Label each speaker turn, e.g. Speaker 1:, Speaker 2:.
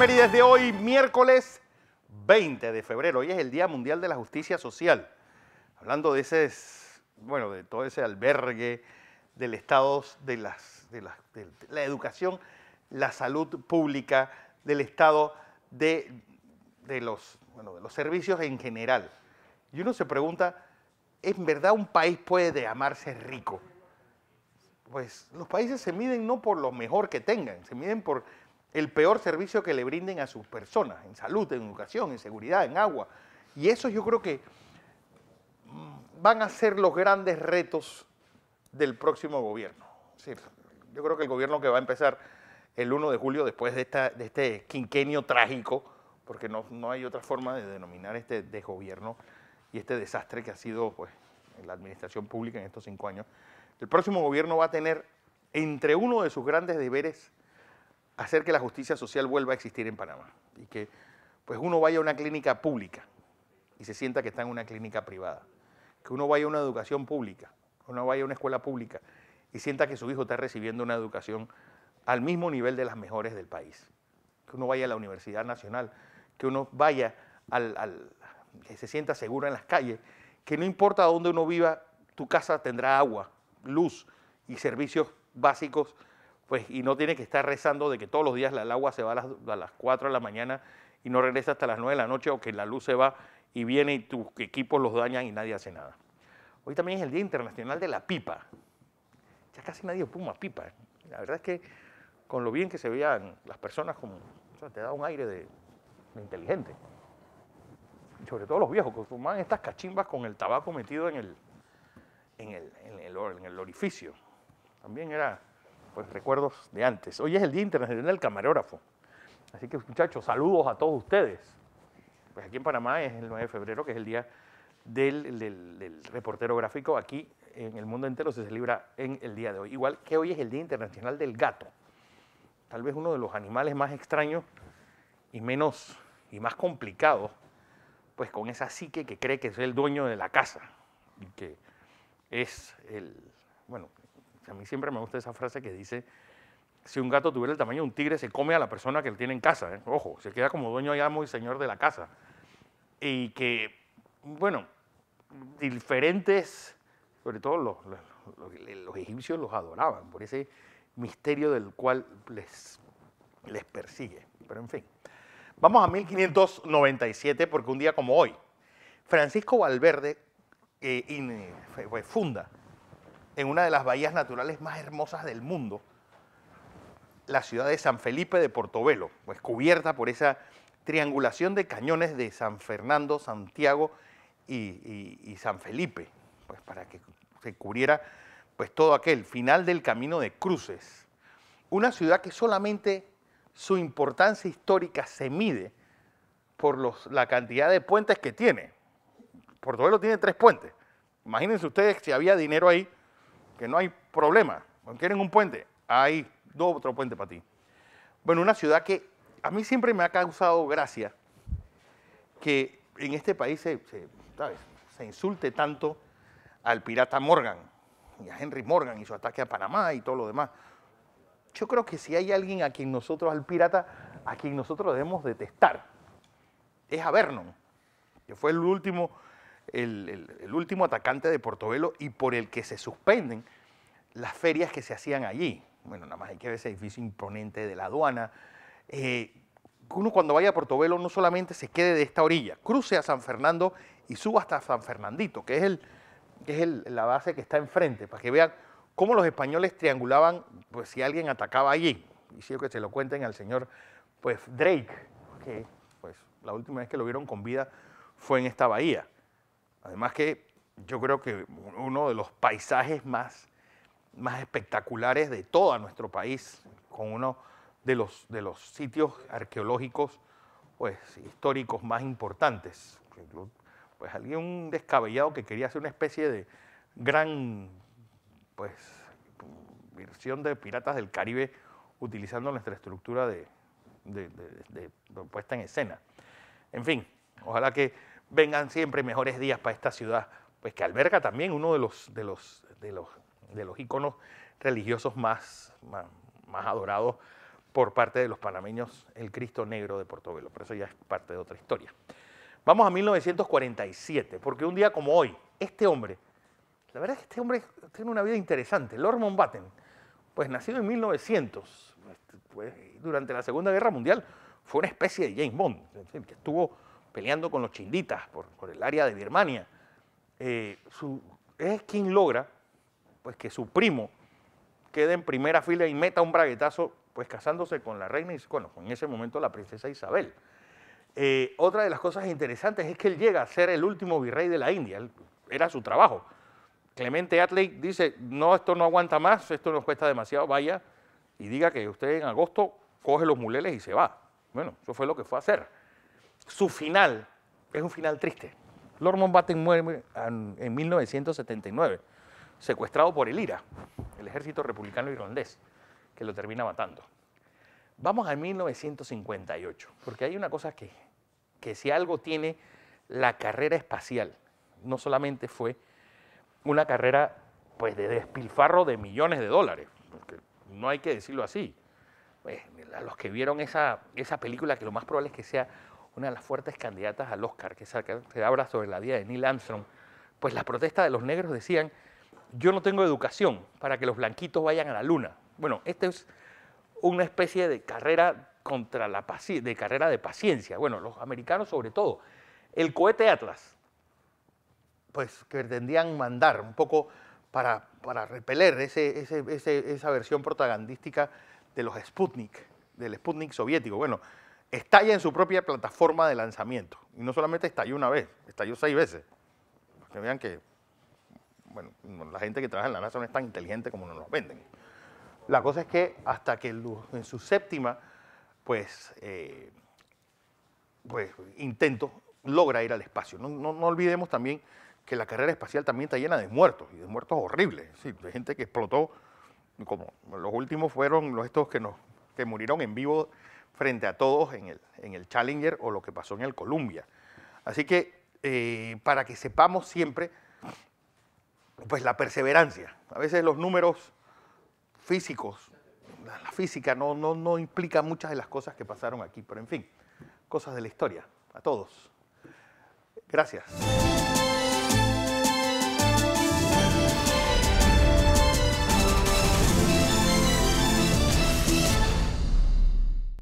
Speaker 1: Y desde hoy, miércoles 20 de febrero. Hoy es el Día Mundial de la Justicia Social. Hablando de ese, bueno, de todo ese albergue del Estado, de, las, de, de la educación, la salud pública, del Estado, de, los, de los servicios en general. Y uno se pregunta, ¿en verdad un país puede llamarse rico? Pues los países se miden no por lo mejor que tengan, se miden por el peor servicio que le brinden a sus personas, en salud, en educación, en seguridad, en agua. Y eso yo creo que mm, van a ser los grandes retos del próximo gobierno. yo creo que el gobierno que va a empezar el 1 de julio, después de, este quinquenio trágico, porque no, no, hay otra forma de denominar este desgobierno y este desastre que ha sido pues, la administración pública en estos cinco años, el próximo gobierno va a tener entre uno de sus grandes deberes hacer que la justicia social vuelva a existir en Panamá y que pues uno vaya a una clínica pública y se sienta que está en una clínica privada, que uno vaya a una educación pública, que uno vaya a una escuela pública y sienta que su hijo está recibiendo una educación al mismo nivel de las mejores del país, que uno vaya a la Universidad Nacional, que uno vaya al, que se sienta seguro en las calles, que no importa dónde uno viva, tu casa tendrá agua, luz y servicios básicos pues, y no tiene que estar rezando de que todos los días el agua se va a las, 4 de la mañana y no regresa hasta las 9 de la noche o que la luz se va y viene y tus equipos los dañan y nadie hace nada. Hoy también es el Día Internacional de la Pipa. Ya casi nadie puma pipa. La verdad es que con lo bien que se veían las personas, como, te da un aire de, inteligente. Sobre todo los viejos que fumaban estas cachimbas con el tabaco metido en el, en el orificio. También era pues, recuerdos de antes. Hoy es el Día Internacional del Camarógrafo. Así que muchachos, saludos a todos ustedes. Pues aquí en Panamá es el 9 de febrero, que es el Día del, Reportero Gráfico. Aquí en el mundo entero se celebra en el día de hoy. Igual que hoy es el Día Internacional del Gato. Tal vez uno de los animales más extraños y menos y más complicados, pues con esa psique que cree que es el dueño de la casa y que es el, bueno, a mí siempre me gusta esa frase que dice, si un gato tuviera el tamaño de un tigre, se come a la persona que él tiene en casa. ¿eh? Ojo, se queda como dueño y amo y señor de la casa. Y que, bueno, diferentes, sobre todo los, egipcios los adoraban por ese misterio del cual les, les persigue. Pero en fin, vamos a 1597 porque un día como hoy, Francisco Valverde eh, funda en una de las bahías naturales más hermosas del mundo, la ciudad de San Felipe de Portobelo, pues cubierta por esa triangulación de cañones de San Fernando, Santiago y, San Felipe, pues para que se cubriera pues todo aquel final del camino de cruces. Una ciudad que solamente su importancia histórica se mide por la cantidad de puentes que tiene. Portobelo tiene tres puentes. Imagínense ustedes si había dinero ahí, que no hay problema. ¿Quieren un puente? Hay otro puente para ti. Bueno, una ciudad que a mí siempre me ha causado gracia que en este país se, se insulte tanto al pirata Morgan y a Henry Morgan y su ataque a Panamá y todo lo demás. Yo creo que si hay alguien a quien nosotros, al pirata, a quien nosotros debemos detestar, es a Vernon, que fue el último el, último atacante de Portobelo y por el que se suspenden las ferias que se hacían allí. Bueno, nada más hay que ver ese edificio imponente de la aduana. Eh, uno cuando vaya a Portobelo no solamente se quede de esta orilla, cruce a San Fernando y suba hasta San Fernandito, que es, que es la base que está enfrente, para que vean cómo los españoles triangulaban pues, si alguien atacaba allí. Y si que se lo cuenten al señor pues, Drake, que pues, la última vez que lo vieron con vida fue en esta bahía. Además que yo creo que uno de los paisajes más, más espectaculares de todo nuestro país, con uno de los, de los sitios arqueológicos pues, históricos más importantes. Pues alguien descabellado que quería hacer una especie de gran pues, versión de Piratas del Caribe utilizando nuestra estructura de, de puesta en escena. En fin, ojalá que vengan siempre mejores días para esta ciudad, pues que alberga también uno de los, de los, de los, de los íconos religiosos más, más, adorados por parte de los panameños, el Cristo Negro de Portobelo, pero eso ya es parte de otra historia. Vamos a 1947, porque un día como hoy, este hombre, la verdad es que este hombre tiene una vida interesante, Lord Mountbatten, pues nacido en 1900, este, pues, durante la Segunda Guerra Mundial, fue una especie de James Bond, que estuvo peleando con los chinditas por, el área de Birmania, eh, es quien logra pues, que su primo quede en primera fila y meta un braguetazo, pues casándose con la reina, y bueno, en ese momento la princesa Isabel. Eh, otra de las cosas interesantes es que él llega a ser el último virrey de la India, era su trabajo. Clemente Atley dice, no, esto no aguanta más, esto nos cuesta demasiado, vaya y diga que usted en agosto coge los muleles y se va. Bueno, eso fue lo que fue a hacer su final es un final triste. Lord Batten muere en 1979, secuestrado por el IRA, el ejército republicano irlandés, que lo termina matando. Vamos a 1958, porque hay una cosa que, que si algo tiene la carrera espacial, no solamente fue una carrera pues, de despilfarro de millones de dólares, no hay que decirlo así. Eh, a los que vieron esa, esa película, que lo más probable es que sea una de las fuertes candidatas al Oscar, que se habla sobre la vida de Neil Armstrong, pues las protestas de los negros decían, yo no tengo educación para que los blanquitos vayan a la luna. Bueno, esta es una especie de carrera contra la de carrera de paciencia. Bueno, los americanos sobre todo. El cohete Atlas, pues que pretendían mandar un poco para, para repeler esa versión propagandística de los Sputnik, del Sputnik soviético. Bueno, estalla en su propia plataforma de lanzamiento. Y no solamente estalló una vez, estalló seis veces. que vean que, bueno, la gente que trabaja en la NASA no es tan inteligente como nos lo venden. La cosa es que hasta que en su séptima, pues, eh, pues intento, logra ir al espacio. No, olvidemos también que la carrera espacial también está llena de muertos, y de muertos horribles, sí, de gente que explotó, como los últimos fueron los estos que, que murieron en vivo frente a todos en el, Challenger o lo que pasó en el Columbia. Así que eh, para que sepamos siempre, pues la perseverancia. A veces los números físicos, la, física no, no, no implica muchas de las cosas que pasaron aquí, pero en fin, cosas de la historia, a todos. Gracias.